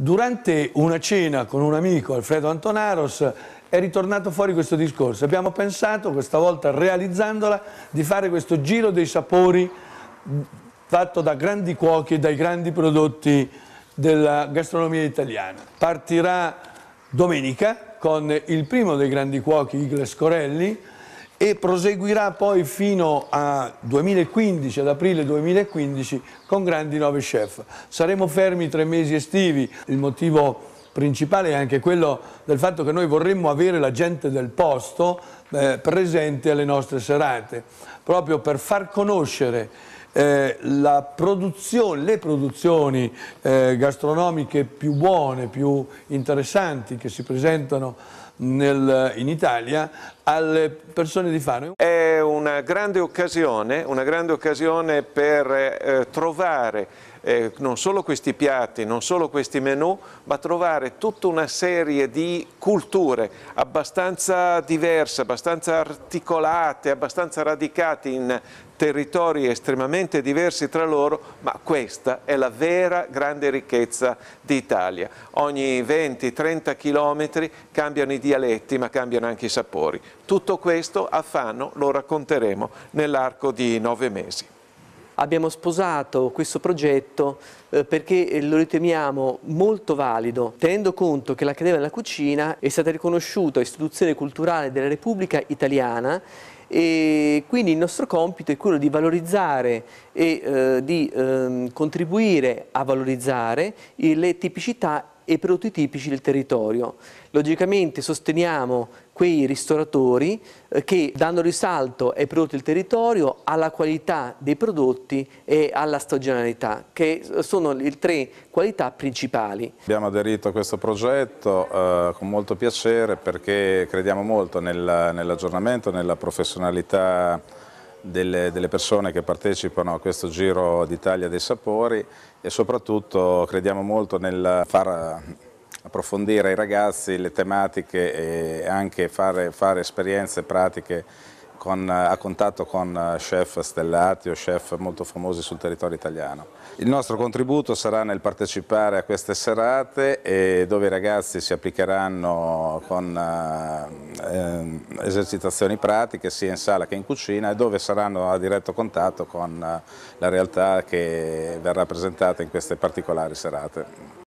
Durante una cena con un amico, Alfredo Antonaros, è ritornato fuori questo discorso. Abbiamo pensato, questa volta realizzandola, di fare questo giro dei sapori mm, fatto da grandi cuochi e dai grandi prodotti della gastronomia italiana. Partirà domenica con il primo dei grandi cuochi, Igles Corelli, e proseguirà poi fino a 2015, ad aprile 2015, con grandi nove chef. Saremo fermi tre mesi estivi, il motivo principale è anche quello del fatto che noi vorremmo avere la gente del posto eh, presente alle nostre serate, proprio per far conoscere eh, produzione, le produzioni eh, gastronomiche più buone, più interessanti che si presentano nel, in Italia alle persone di Fano. È una grande occasione, una grande occasione per eh, trovare eh, non solo questi piatti, non solo questi menù, ma trovare tutta una serie di culture abbastanza diverse, abbastanza articolate, abbastanza radicate in territori estremamente diversi tra loro, ma questa è la vera grande ricchezza d'Italia. Ogni 20-30 chilometri cambiano i dialetti, ma cambiano anche i sapori. Tutto questo a Fano lo racconteremo nell'arco di nove mesi abbiamo sposato questo progetto eh, perché eh, lo riteniamo molto valido, tenendo conto che l'Accademia della Cucina è stata riconosciuta istituzione culturale della Repubblica Italiana e quindi il nostro compito è quello di valorizzare e eh, di eh, contribuire a valorizzare le tipicità e prodotti tipici del territorio. Logicamente sosteniamo quei ristoratori eh, che danno risalto ai prodotti del territorio, alla qualità dei prodotti e alla stagionalità, che sono le tre qualità principali. Abbiamo aderito a questo progetto eh, con molto piacere perché crediamo molto nel, nell'aggiornamento, nella professionalità delle, delle persone che partecipano a questo Giro d'Italia dei Sapori e soprattutto crediamo molto nel far eh, approfondire ai ragazzi le tematiche e anche fare, fare esperienze pratiche con, eh, a contatto con eh, chef stellati o chef molto famosi sul territorio italiano. Il nostro contributo sarà nel partecipare a queste serate dove i ragazzi si applicheranno con eh, ehm, esercitazioni pratiche sia in sala che in cucina e dove saranno a diretto contatto con eh, la realtà che verrà presentata in queste particolari serate.